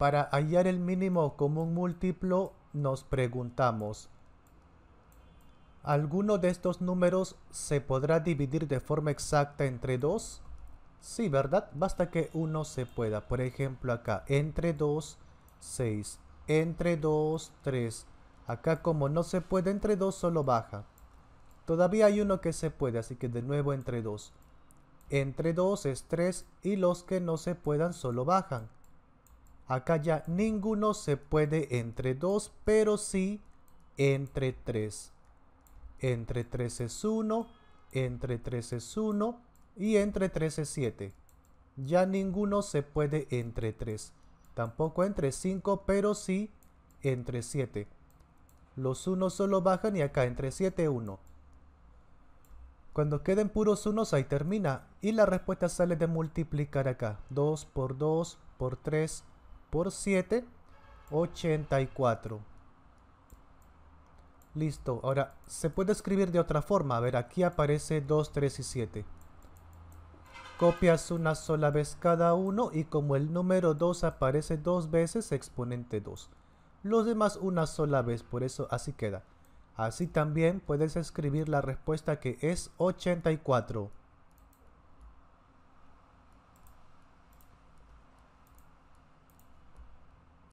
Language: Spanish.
Para hallar el mínimo común múltiplo nos preguntamos, ¿alguno de estos números se podrá dividir de forma exacta entre 2? Sí, ¿verdad? Basta que uno se pueda. Por ejemplo, acá, entre 2, 6. Entre 2, 3. Acá como no se puede entre 2, solo baja. Todavía hay uno que se puede, así que de nuevo entre 2. Entre 2 es 3 y los que no se puedan solo bajan. Acá ya ninguno se puede entre 2, pero sí entre 3. Entre 3 es 1, entre 3 es 1 y entre 3 es 7. Ya ninguno se puede entre 3. Tampoco entre 5, pero sí entre 7. Los 1 solo bajan y acá entre 7, 1. Cuando queden puros unos ahí termina y la respuesta sale de multiplicar acá. 2 por 2 por 3 por 7, 84. Listo, ahora se puede escribir de otra forma. A ver, aquí aparece 2, 3 y 7. Copias una sola vez cada uno y como el número 2 aparece dos veces, exponente 2. Los demás una sola vez, por eso así queda. Así también puedes escribir la respuesta que es 84.